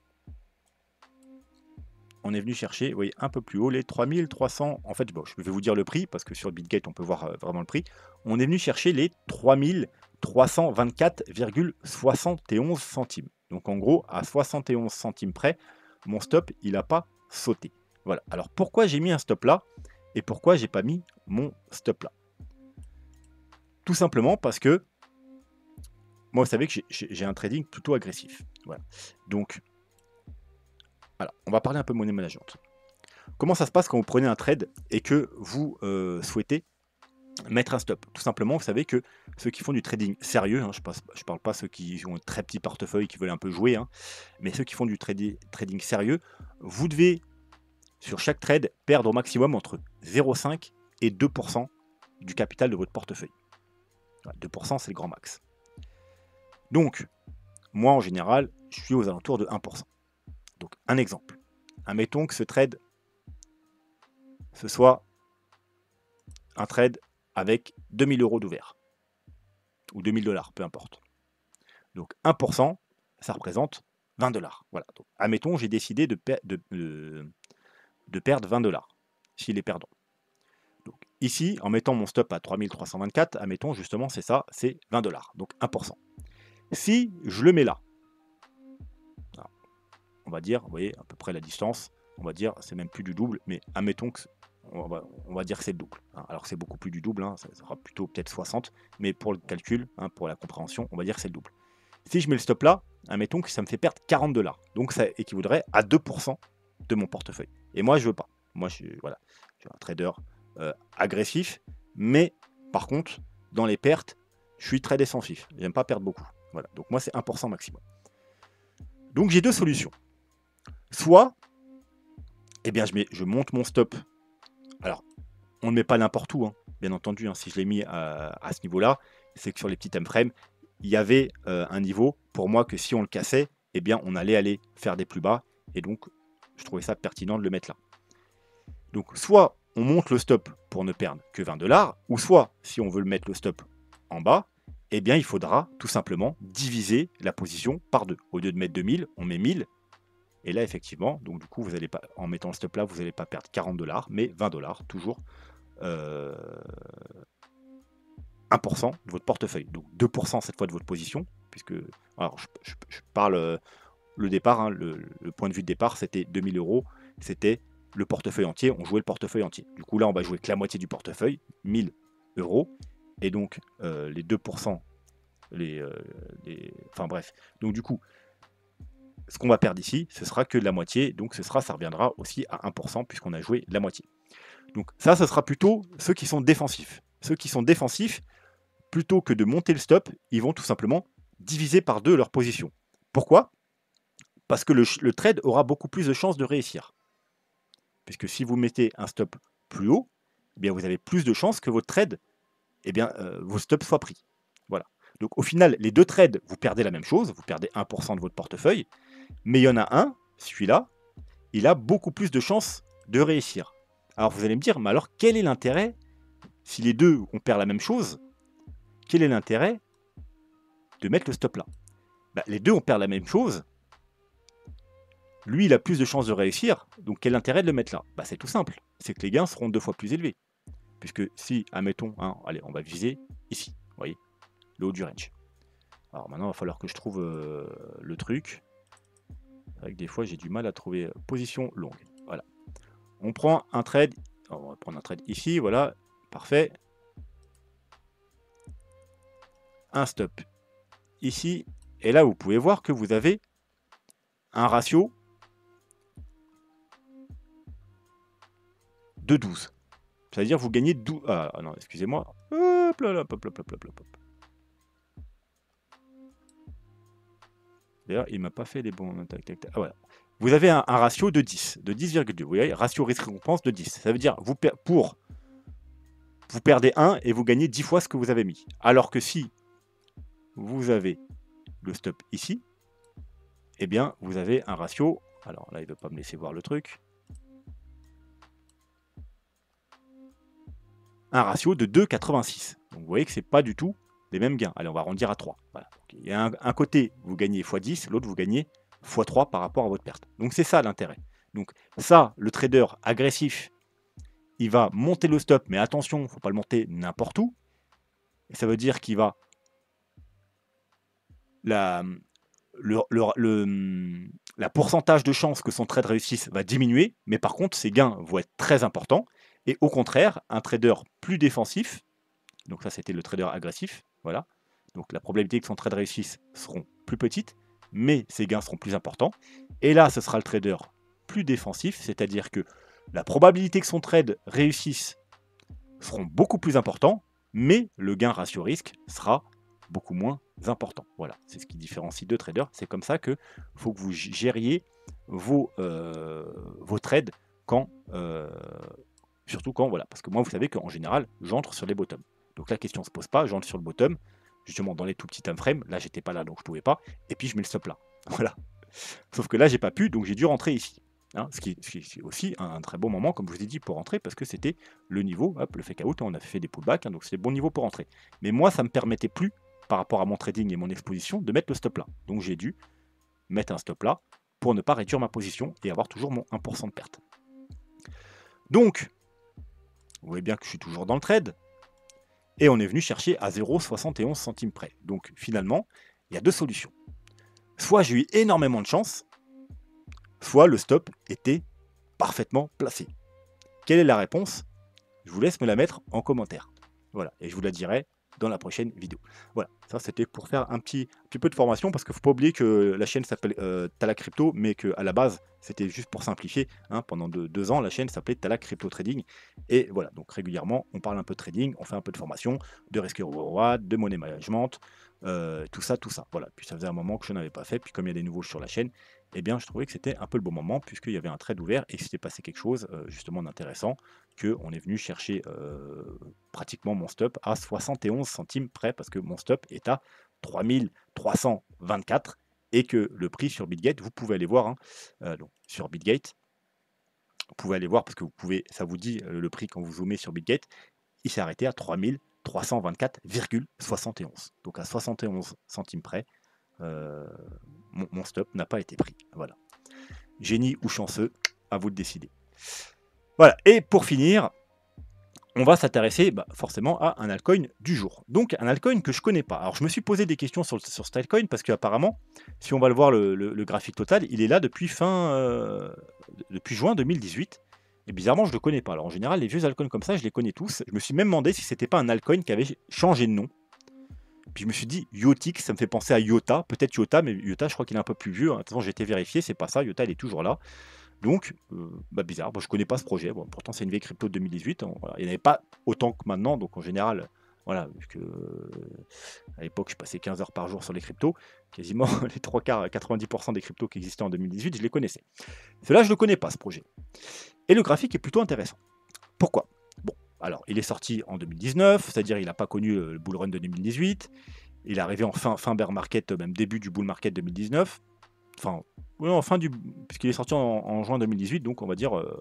on est venu chercher, vous voyez, un peu plus haut, les 3300. En fait, je vais vous dire le prix, parce que sur BitGate, on peut voir euh, vraiment le prix. On est venu chercher les 3324,71 centimes. Donc, en gros, à 71 centimes près, mon stop, il n'a pas sauté. Voilà. Alors, pourquoi j'ai mis un stop là et pourquoi j'ai pas mis mon stop là tout simplement parce que moi, vous savez que j'ai un trading plutôt agressif. Donc, voilà, on va parler un peu de monnaie managente. Comment ça se passe quand vous prenez un trade et que vous euh, souhaitez mettre un stop Tout simplement, vous savez que ceux qui font du trading sérieux, hein, je ne parle pas ceux qui ont un très petit portefeuille, qui veulent un peu jouer, hein, mais ceux qui font du trading sérieux, vous devez, sur chaque trade, perdre au maximum entre 0,5 et 2% du capital de votre portefeuille. 2% c'est le grand max. Donc, moi en général, je suis aux alentours de 1%. Donc, un exemple. Admettons que ce trade, ce soit un trade avec 2000 euros d'ouvert, ou 2000 dollars, peu importe. Donc, 1%, ça représente 20 dollars. Voilà. Donc, admettons, j'ai décidé de, de perdre 20 dollars, s'il est perdant. Ici, en mettant mon stop à 3324, admettons justement, c'est ça, c'est 20 dollars, donc 1%. Si je le mets là, on va dire, vous voyez, à peu près la distance, on va dire, c'est même plus du double, mais admettons que on va, on va, dire que c'est le double. Hein. Alors c'est beaucoup plus du double, hein, ça sera plutôt peut-être 60, mais pour le calcul, hein, pour la compréhension, on va dire que c'est le double. Si je mets le stop là, admettons que ça me fait perdre 40 dollars, donc ça équivaudrait à 2% de mon portefeuille. Et moi je veux pas. Moi je voilà, je suis un trader euh, agressif, mais par contre, dans les pertes, je suis très défensif. n'aime pas perdre beaucoup. Voilà. Donc moi, c'est 1% maximum. Donc j'ai deux solutions. Soit, eh bien, je, mets, je monte mon stop. Alors, on ne met pas n'importe où, hein, bien entendu. Hein, si je l'ai mis à, ce niveau-là, c'est que sur les petits time il y avait euh, un niveau pour moi que si on le cassait, eh bien, on allait aller faire des plus bas. Et donc, je trouvais ça pertinent de le mettre là. Donc, soit on monte le stop pour ne perdre que 20 dollars, ou soit, si on veut le mettre le stop en bas, eh bien il faudra tout simplement diviser la position par deux. Au lieu de mettre 2000, on met 1000. Et là, effectivement, donc du coup, vous allez pas, en mettant le stop là, vous n'allez pas perdre 40 dollars, mais 20 dollars, toujours 1% euh, de votre portefeuille. Donc 2% cette fois de votre position, puisque alors, je, parle euh, le départ, hein, le, le, point de vue de départ, c'était 2000 euros, c'était le portefeuille entier, on jouait le portefeuille entier. Du coup, là, on va jouer que la moitié du portefeuille, 1000 euros. Et donc, euh, les 2%, euh, les, Enfin, bref. Donc, du coup, ce qu'on va perdre ici, ce sera que la moitié. Donc, ce sera, ça reviendra aussi à 1%, puisqu'on a joué la moitié. Donc, ça, ce sera plutôt ceux qui sont défensifs. Ceux qui sont défensifs, plutôt que de monter le stop, ils vont tout simplement diviser par deux leur position. Pourquoi Parce que le trade aura beaucoup plus de chances de réussir. Puisque si vous mettez un stop plus haut, eh bien vous avez plus de chances que votre trade, eh bien, euh, vos stops soient pris. Voilà. Donc au final, les deux trades, vous perdez la même chose, vous perdez 1% de votre portefeuille, mais il y en a un, celui-là, il a beaucoup plus de chances de réussir. Alors vous allez me dire, mais alors quel est l'intérêt si les deux, ont perd la même chose, quel est l'intérêt de mettre le stop là bah, Les deux, ont perd la même chose, lui, il a plus de chances de réussir, donc quel intérêt de le mettre là bah, C'est tout simple, c'est que les gains seront deux fois plus élevés. Puisque si, admettons, hein, allez, on va viser ici, vous voyez, le haut du range. Alors maintenant, il va falloir que je trouve euh, le truc. que des fois, j'ai du mal à trouver euh, position longue. Voilà. On prend un trade, on va prendre un trade ici, voilà, parfait. Un stop ici, et là, vous pouvez voir que vous avez un ratio 12. C'est-à-dire vous gagnez 12... Ah, ah non, excusez-moi. D'ailleurs, il m'a pas fait les bons... Ah, vous avez un, ratio de 10, de 10,2. voyez, ratio risque-récompense de 10. Ça veut dire, vous pour... Vous perdez 1 et vous gagnez 10 fois ce que vous avez mis. Alors que si vous avez le stop ici, et eh bien, vous avez un ratio... Alors là, il ne veut pas me laisser voir le truc. un ratio de 2,86. Donc vous voyez que ce n'est pas du tout les mêmes gains. Allez, on va arrondir à 3. un, côté, vous gagnez x10, l'autre, vous gagnez x3 par rapport à votre perte. Donc c'est ça l'intérêt. Donc ça, le trader agressif, il va monter le stop, mais attention, il ne faut pas le monter n'importe où. Et ça veut dire qu'il va... La, le, la pourcentage de chances que son trade réussisse va diminuer, mais par contre, ses gains vont être très importants. Et au contraire, un trader plus défensif, donc ça c'était le trader agressif, voilà. Donc la probabilité que son trade réussisse seront plus petites, mais ses gains seront plus importants. Et là, ce sera le trader plus défensif, c'est-à-dire que la probabilité que son trade réussisse seront beaucoup plus importants, mais le gain ratio risque sera beaucoup moins important. Voilà, c'est ce qui différencie deux traders. C'est comme ça que faut que vous gériez vos, euh, vos trades quand euh, Surtout quand, voilà, parce que moi, vous savez qu'en général, j'entre sur les bottoms. Donc la question ne se pose pas, j'entre sur le bottom, justement dans les tout petits time frames. Là, j'étais pas là, donc je pouvais pas. Et puis je mets le stop là. Voilà. Sauf que là, j'ai pas pu, donc j'ai dû rentrer ici. Hein. ce, qui, est aussi un, très bon moment, comme je vous ai dit, pour rentrer, parce que c'était le niveau, hop, le fake out, on a fait des pullbacks, hein, donc c'est le bon niveau pour rentrer. Mais moi, ça me permettait plus, par rapport à mon trading et mon exposition, de mettre le stop là. Donc j'ai dû mettre un stop là pour ne pas réduire ma position et avoir toujours mon 1% de perte. Donc, vous voyez bien que je suis toujours dans le trade. Et on est venu chercher à 0,71 centimes près. Donc finalement, il y a deux solutions. Soit j'ai eu énormément de chance, soit le stop était parfaitement placé. Quelle est la réponse Je vous laisse me la mettre en commentaire. Voilà, et je vous la dirai la prochaine vidéo. Voilà, ça c'était pour faire un petit, petit peu de formation parce que faut pas oublier que la chaîne s'appelle euh, Tala Crypto, mais à la base c'était juste pour simplifier. Hein, pendant deux, ans, la chaîne s'appelait Tala Crypto Trading. Et voilà, donc régulièrement, on parle un peu de trading, on fait un peu de formation, de risque reward, de monnaie management, euh, tout ça, tout ça. Voilà, puis ça faisait un moment que je n'avais pas fait. Puis comme il y a des nouveaux sur la chaîne, eh bien, je trouvais que c'était un peu le bon moment puisqu'il y avait un trade ouvert et s'était passé quelque chose euh, justement d'intéressant, qu'on est venu chercher euh, pratiquement mon stop à 71 centimes près, parce que mon stop est à 3324 et que le prix sur Bitgate, vous pouvez aller voir, hein, euh, sur Bitgate, vous pouvez aller voir parce que vous pouvez, ça vous dit euh, le prix quand vous zoomez sur Bitgate, il s'est arrêté à 3324,71. Donc à 71 centimes près, mon, mon stop n'a pas été pris. Voilà. Génie ou chanceux, à vous de décider. Voilà, et pour finir, on va s'intéresser bah, forcément à un altcoin du jour. Donc un altcoin que je connais pas. Alors je me suis posé des questions sur, sur cet altcoin parce qu'apparemment, si on va le voir le, graphique total, il est là depuis fin euh, depuis juin 2018. Et bizarrement, je ne le connais pas. Alors en général, les vieux altcoins comme ça, je les connais tous. Je me suis même demandé si c'était pas un altcoin qui avait changé de nom. Puis je me suis dit Yotic, ça me fait penser à Yota, peut-être Yota, mais Yota, je crois qu'il est un peu plus vieux. Hein. De toute façon, j'ai été vérifié, c'est pas ça. Yota, il est toujours là. Donc, euh, bah, bizarre, je ne connais pas ce projet. Bon, pourtant, c'est une vieille crypto de 2018. Hein, il n'y en avait pas autant que maintenant. Donc, en général, voilà, parce que euh, à l'époque, je passais 15 heures par jour sur les cryptos. Quasiment les trois quarts, 90% des cryptos qui existaient en 2018, je les connaissais. Cela, je ne le connais pas, ce projet. Et le graphique est plutôt intéressant. Pourquoi Bon, alors, il est sorti en 2019, c'est-à-dire il n'a pas connu le bull run de 2018. Il est arrivé en fin, fin bear market, même début du bull market 2019. Enfin, oui, en du. Puisqu'il est sorti en, juin 2018, donc on va dire euh,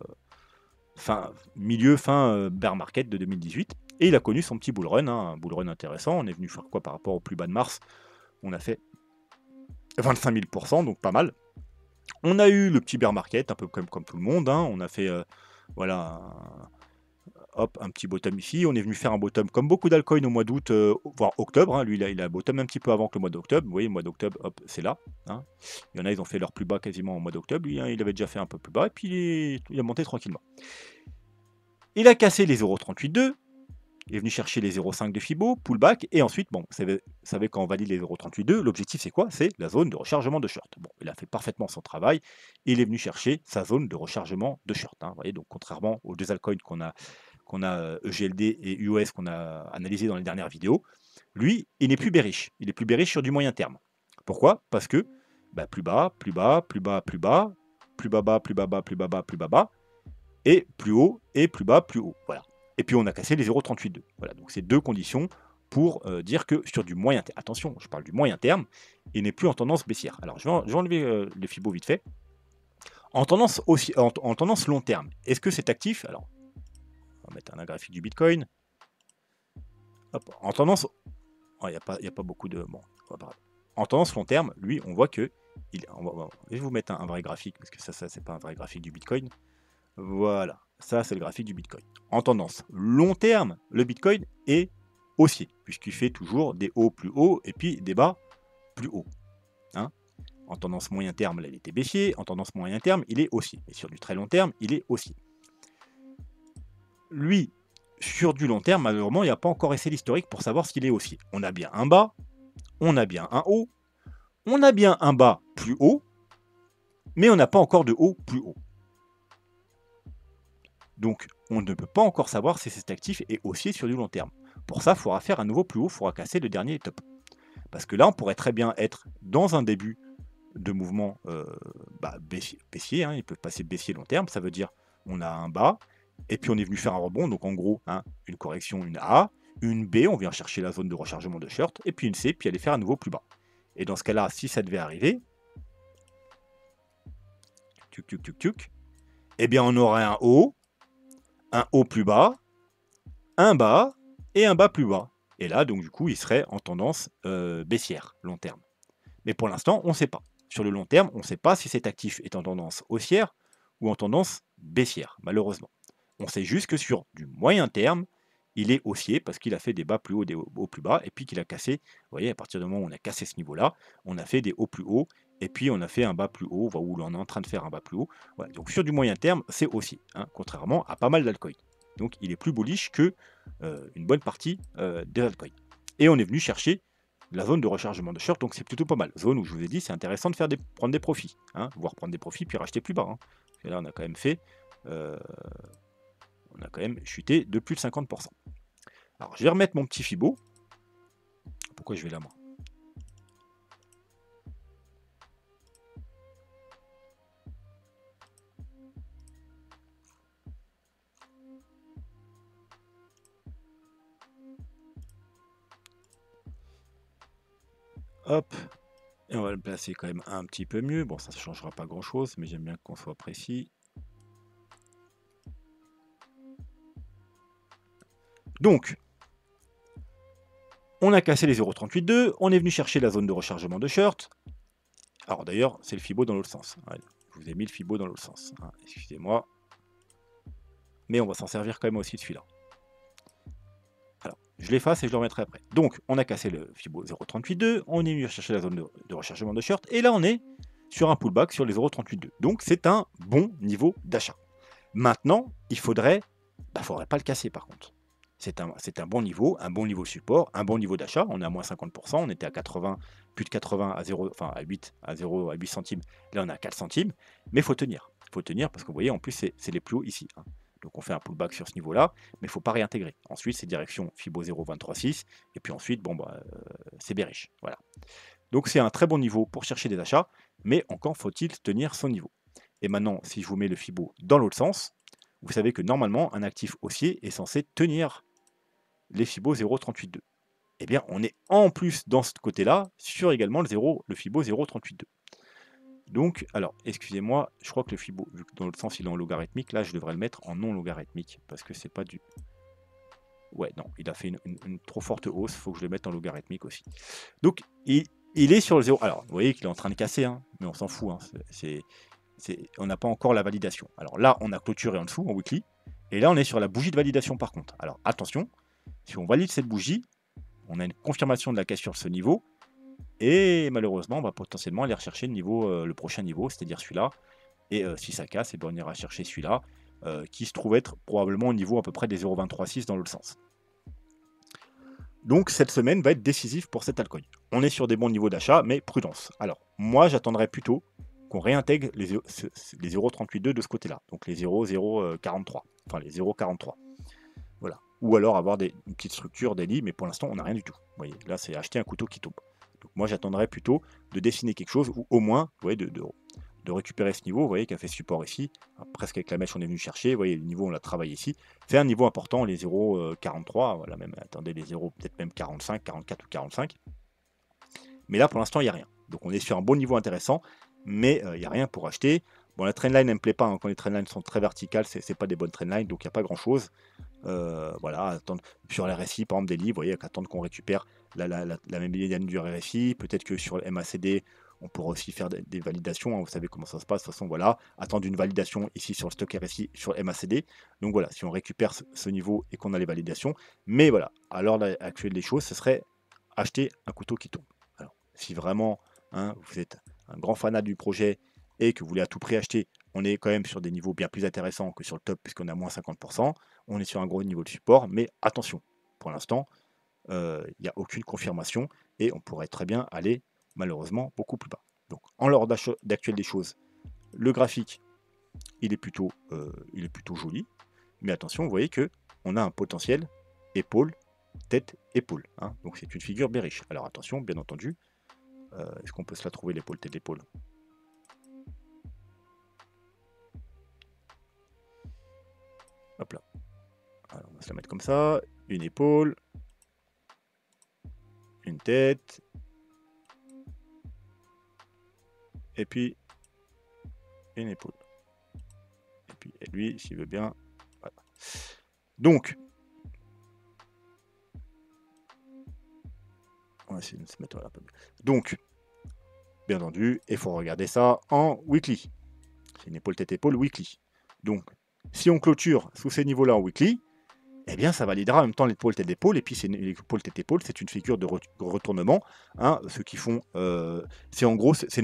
fin, milieu, fin euh, bear market de 2018. Et il a connu son petit bull run, hein, un bull run intéressant. On est venu faire quoi par rapport au plus bas de mars On a fait 25 000%, donc pas mal. On a eu le petit bear market, un peu comme, comme tout le monde. Hein. On a fait euh, voilà, hop, un petit bottom ici. On est venu faire un bottom comme beaucoup d'alcoins au mois d'août, euh, voire octobre. Hein. Lui, là, il a bottom un petit peu avant que le mois d'octobre. Vous voyez, le mois d'octobre, hop, c'est là. Hein. Il y en a, ils ont fait leur plus bas quasiment au mois d'octobre. Hein, il avait déjà fait un peu plus bas et puis il, a monté tranquillement. Il a cassé les 0,382 il est venu chercher les 0,5 de Fibo, pullback, et ensuite, bon, vous savez, quand on valide les 0,38,2, l'objectif c'est quoi C'est la zone de rechargement de short. Bon, il a fait parfaitement son travail, il est venu chercher sa zone de rechargement de short. vous voyez, donc contrairement aux deux altcoins qu'on a qu'on a EGLD euh, e et UOS qu'on a analysé dans les dernières vidéos, lui, il n'est plus bearish. Il est plus bearish sur du moyen terme. Pourquoi Parce que bah, plus bas, plus bas, plus bas, plus bas, plus bas, bas, plus bas, bas, plus bas, bas, plus bas, bas, et plus haut, et plus bas, plus haut. Voilà. Et puis on a cassé les 0,38,2. Voilà, donc c'est deux conditions pour euh, dire que sur du moyen terme, attention, je parle du moyen terme, il n'est plus en tendance baissière. Alors je vais, enlever le euh, les vite fait. En tendance, aussi, en, en tendance long terme, est-ce que cet actif, alors va mettre un graphique du Bitcoin. en tendance, oh, il a, a pas beaucoup de... Bon, en tendance long terme, lui, on voit que... Il, je vais vous mettre un, vrai graphique, parce que ça, ça c'est pas un vrai graphique du Bitcoin. Voilà, ça c'est le graphique du Bitcoin. En tendance long terme, le Bitcoin est haussier, puisqu'il fait toujours des hauts plus hauts et puis des bas plus hauts. Hein. en tendance moyen terme, là, il était baissier. En tendance moyen terme, il est haussier. Et sur du très long terme, il est haussier. Lui, sur du long terme, malheureusement, il n'y a pas encore essayé l'historique pour savoir s'il est haussier. On a bien un bas, on a bien un haut, on a bien un bas plus haut, mais on n'a pas encore de haut plus haut. Donc, on ne peut pas encore savoir si cet actif est haussier sur du long terme. Pour ça, il faudra faire un nouveau plus haut, il faudra casser le dernier top. Parce que là, on pourrait très bien être dans un début de mouvement euh, bah, baissier. Hein. Il peut passer baissier long terme. Ça veut dire on a un bas, et puis on est venu faire un rebond, donc en gros, hein, une correction, une A, une B, on vient chercher la zone de rechargement de shirt, et puis une C, puis aller faire à nouveau plus bas. Et dans ce cas-là, si ça devait arriver, tuc tuc tuc eh bien on aurait un haut, un haut plus bas, un bas et un bas plus bas. Et là, donc du coup, il serait en tendance euh, baissière, long terme. Mais pour l'instant, on ne sait pas. Sur le long terme, on ne sait pas si cet actif est en tendance haussière ou en tendance baissière, malheureusement. On sait juste que sur du moyen terme, il est haussier parce qu'il a fait des bas plus hauts, des hauts plus bas, et puis qu'il a cassé. Vous voyez, à partir du moment où on a cassé ce niveau-là, on a fait des hauts plus hauts, et puis on a fait un bas plus haut, où on est en train de faire un bas plus haut. Donc sur du moyen terme, c'est haussier, hein, contrairement à pas mal d'alcoïdes. Donc il est plus bullish que euh, une bonne partie euh, des altcoins. Et on est venu chercher la zone de rechargement de short, donc c'est plutôt pas mal. Zone où je vous ai dit, c'est intéressant de faire des, prendre des profits, voir hein, voire prendre des profits puis racheter plus bas. Et hein. là, on a quand même fait. Euh, on a quand même chuté de plus de 50%. Alors je vais remettre mon petit Fibo. Pourquoi je vais là moi Hop, et on va le placer quand même un petit peu mieux. Bon, ça ne changera pas grand-chose, mais j'aime bien qu'on soit précis. Donc, on a cassé les 0,38,2, on est venu chercher la zone de rechargement de shirt. Alors d'ailleurs, c'est le FIBO dans l'autre sens. Je vous ai mis le FIBO dans l'autre sens. Hein, excusez-moi. Mais on va s'en servir quand même aussi de celui-là. Alors, je l'efface et je le remettrai après. Donc, on a cassé le FIBO 0,38,2, on est venu chercher la zone de rechargement de shirt. et là on est sur un pullback sur les 0,38,2. Donc c'est un bon niveau d'achat. Maintenant, il faudrait... Bah, faudrait pas le casser par contre c'est un, bon niveau, un bon niveau support, un bon niveau d'achat. On est à moins 50%, on était à 80, plus de 80 à 0, enfin à 8, à 0, à 8 centimes. Là, on est à 4 centimes, mais il faut tenir. Il faut tenir parce que vous voyez, en plus, c'est les plus hauts ici. Hein. Donc on fait un pullback sur ce niveau-là, mais il ne faut pas réintégrer. Ensuite, c'est direction Fibo 0,236, et puis ensuite, bon, bah, euh, c'est bearish. Voilà. Donc c'est un très bon niveau pour chercher des achats, mais encore faut-il tenir son niveau. Et maintenant, si je vous mets le Fibo dans l'autre sens, vous savez que normalement, un actif haussier est censé tenir les FIBO 0,38,2. Eh bien, on est en plus dans ce côté-là sur également le 0, le FIBO 0,38,2. Donc, alors, excusez-moi, je crois que le FIBO, vu que dans le sens il est en logarithmique, là je devrais le mettre en non logarithmique parce que c'est pas du. Ouais, non, il a fait une, trop forte hausse, faut que je le mette en logarithmique aussi. Donc, il, est sur le 0. Alors, vous voyez qu'il est en train de casser, hein, mais on s'en fout. Hein, c'est, on n'a pas encore la validation. Alors là, on a clôturé en dessous en weekly. Et là, on est sur la bougie de validation par contre. Alors attention, si on valide cette bougie, on a une confirmation de la caisse sur ce niveau. Et malheureusement, on va potentiellement aller rechercher le, niveau, euh, le prochain niveau, c'est-à-dire celui-là. Et euh, si ça casse, eh ben, on ira chercher celui-là, euh, qui se trouve être probablement au niveau à peu près des 0,236 dans l'autre sens. Donc cette semaine va être décisive pour cette altcoin. On est sur des bons niveaux d'achat, mais prudence. Alors, moi j'attendrai plutôt qu'on réintègre les, les 0,382 de ce côté-là, donc les 0,043, enfin les 0,43 ou alors avoir des, une petite structure, des mais pour l'instant, on n'a rien du tout. Vous voyez, là, c'est acheter un couteau qui tombe. Donc moi, j'attendrais plutôt de dessiner quelque chose, ou au moins, vous voyez, de, récupérer ce niveau, vous voyez, qui a fait support ici, hein, presque avec la mèche, on est venu chercher, vous voyez, le niveau, on l'a travaillé ici. C'est un niveau important, les 0,43, euh, voilà, même, attendez, les 0, peut-être même 45, 44 ou 45. Mais là, pour l'instant, il n'y a rien. Donc on est sur un bon niveau intéressant, mais euh, il n'y a rien pour acheter. Bon, la trendline, elle me plaît pas. Hein. Quand les trendlines sont très verticales, c'est pas des bonnes trendlines, donc il n'y a pas grand chose. Euh, voilà, attendre, sur RSI, par exemple, des livres, vous voyez, attendre qu'on récupère la, même médiane du RSI. Peut-être que sur le MACD, on pourra aussi faire des, validations. Hein. vous savez comment ça se passe. De toute façon, voilà, attendre une validation ici sur le stock RSI, sur le MACD. Donc voilà, si on récupère ce, niveau et qu'on a les validations. Mais voilà, à l'heure actuelle des choses, ce serait acheter un couteau qui tombe. Alors, si vraiment hein, vous êtes un grand fanat du projet et que vous voulez à tout prix acheter, on est quand même sur des niveaux bien plus intéressants que sur le top puisqu'on a moins 50%. On est sur un gros niveau de support, mais attention, pour l'instant, euh, il n'y a aucune confirmation et on pourrait très bien aller malheureusement beaucoup plus bas. Donc en l'ordre d'actuel des choses, le graphique, il est plutôt, euh, il est plutôt joli, mais attention, vous voyez que on a un potentiel épaule, tête, épaule. Hein. donc c'est une figure riche. Alors attention, bien entendu, euh, est-ce qu'on peut se la trouver l'épaule, tête, épaule Hop là. Alors, on va se la mettre comme ça. Une épaule. Une tête. Et puis, une épaule. Et puis, lui, s'il veut bien. Voilà. Donc, se mettre Donc, bien entendu, il faut regarder ça en weekly. C'est une épaule tête épaule weekly. Donc, si on clôture sous ces niveaux-là en weekly, eh bien, ça validera en même temps l'épaule tête d'épaule. Et puis, l'épaule tête épaule, c'est une figure de retournement. Hein, ceux qui font, euh, c'est en gros, c'est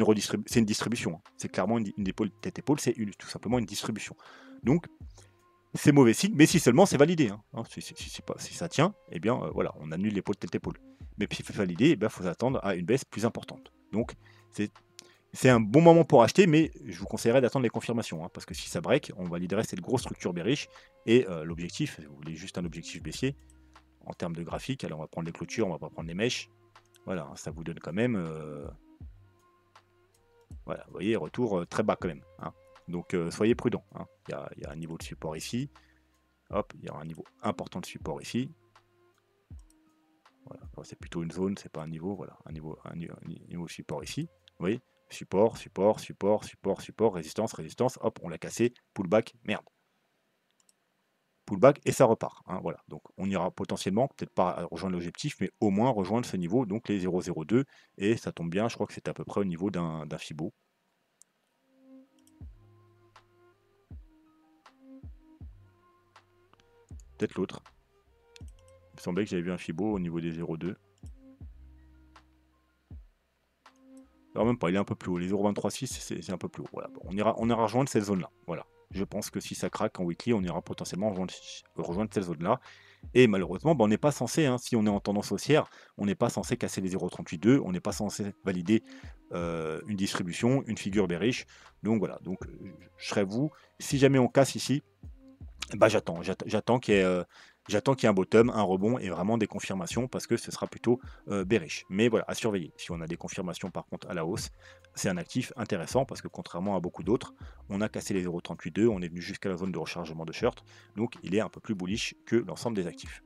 une, distribution. C'est clairement une, épaule tête épaule, c'est tout simplement une distribution. Donc, c'est mauvais signe, mais si seulement c'est validé. Hein, hein. Si, ça tient, eh bien, euh, voilà, on annule l'épaule tête épaule. Mais si c'est validé, eh il faut attendre à une baisse plus importante. Donc, c'est c'est un bon moment pour acheter, mais je vous conseillerais d'attendre les confirmations, hein, parce que si ça break, on va validerait cette grosse structure bearish. Et euh, l'objectif, vous voulez juste un objectif baissier en termes de graphique. Alors on va prendre les clôtures, on va pas prendre les mèches. Voilà, hein, ça vous donne quand même. Euh, voilà, vous voyez, retour euh, très bas quand même. Hein. Donc soyez prudent. Il y, a, un niveau de support ici. Hop, il y a un niveau important de support ici. Voilà, c'est plutôt une zone, c'est pas un niveau. Voilà, un niveau, un niveau de support ici. Vous voyez Support, support, support, support, support, résistance, résistance. Hop, on l'a cassé. Pullback, merde. Pullback et ça repart. Hein, voilà. Donc on ira potentiellement, peut-être pas rejoindre l'objectif, mais au moins rejoindre ce niveau, donc les 0,02. Et ça tombe bien, je crois que c'est à peu près au niveau d'un Fibo. Peut-être l'autre. Il me semblait que j'avais vu un Fibo au niveau des 0,2. même il est un peu plus haut. Les 0,23,6, c'est un peu plus haut. on, ira, on ira rejoindre cette zone-là. Voilà. Je pense que si ça craque en weekly, on ira potentiellement rejoindre, cette zone-là. Et malheureusement, ben, on n'est pas censé, hein, si on est en tendance haussière, on n'est pas censé casser les 0,38,2, on n'est pas censé valider euh, une distribution, une figure bearish. Donc voilà, donc je serai vous. Si jamais on casse ici, bah, j'attends, j'attends qu'il y ait... Euh, J'attends qu'il y ait un bottom, un rebond et vraiment des confirmations parce que ce sera plutôt euh, bearish. Mais voilà, à surveiller. Si on a des confirmations par contre à la hausse, c'est un actif intéressant parce que contrairement à beaucoup d'autres, on a cassé les 0,382, on est venu jusqu'à la zone de rechargement de shirt. donc il est un peu plus bullish que l'ensemble des actifs.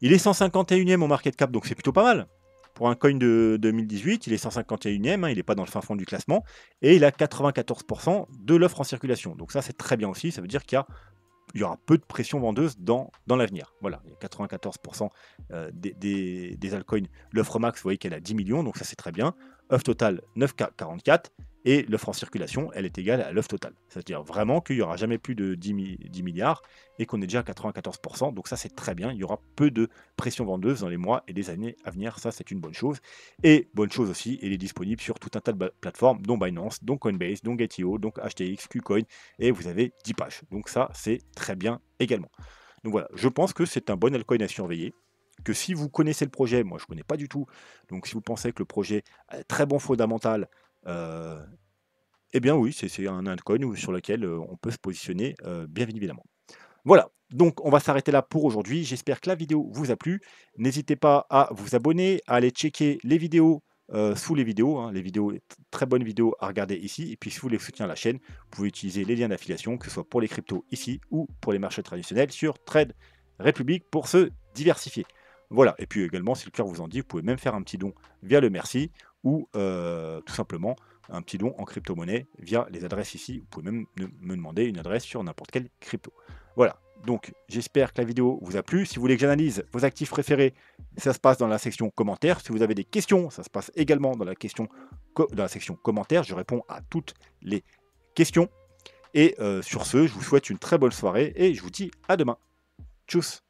Il est 151e au market cap, donc c'est plutôt pas mal. Pour un coin de 2018, il est 151e, hein, il n'est pas dans le fin fond du classement, et il a 94% de l'offre en circulation. Donc ça, c'est très bien aussi, ça veut dire qu'il y a il y aura peu de pression vendeuse dans, dans l'avenir. Voilà, il y a 94% euh, des, des, des altcoins. L'offre max, vous voyez qu'elle a 10 millions, donc ça c'est très bien. Offre total 9,44 et l'offre en circulation, elle est égale à l'offre totale. C'est-à-dire vraiment qu'il n'y aura jamais plus de 10, milliards et qu'on est déjà à 94%. Donc ça, c'est très bien. Il y aura peu de pression vendeuse dans les mois et les années à venir. Ça, c'est une bonne chose. Et bonne chose aussi, il est disponible sur tout un tas de plateformes, dont Binance, dont Coinbase, dont Gate.io, donc HTX, Qcoin. Et vous avez 10 pages. Donc ça, c'est très bien également. Donc voilà, je pense que c'est un bon altcoin à surveiller que si vous connaissez le projet, moi je ne connais pas du tout, donc si vous pensez que le projet est très bon fondamental, euh, eh bien oui, c'est un coin sur lequel euh, on peut se positionner, euh, bien évidemment. Voilà, donc on va s'arrêter là pour aujourd'hui. J'espère que la vidéo vous a plu. N'hésitez pas à vous abonner, à aller checker les vidéos sous les vidéos, hein. les vidéos, très bonnes vidéos à regarder ici. Et puis si vous voulez soutenir la chaîne, vous pouvez utiliser les liens d'affiliation, que ce soit pour les cryptos ici ou pour les marchés traditionnels sur Trade République pour se diversifier. Voilà, et puis également, si le cœur vous en dit, vous pouvez même faire un petit don via le merci ou euh, tout simplement un petit don en crypto-monnaie via les adresses ici. Vous pouvez même me demander une adresse sur n'importe quelle crypto. Voilà, donc j'espère que la vidéo vous a plu. Si vous voulez que j'analyse vos actifs préférés, ça se passe dans la section commentaires. Si vous avez des questions, ça se passe également dans la, section commentaires. Je réponds à toutes les questions. Et euh, sur ce, je vous souhaite une très bonne soirée et je vous dis à demain. Tchuss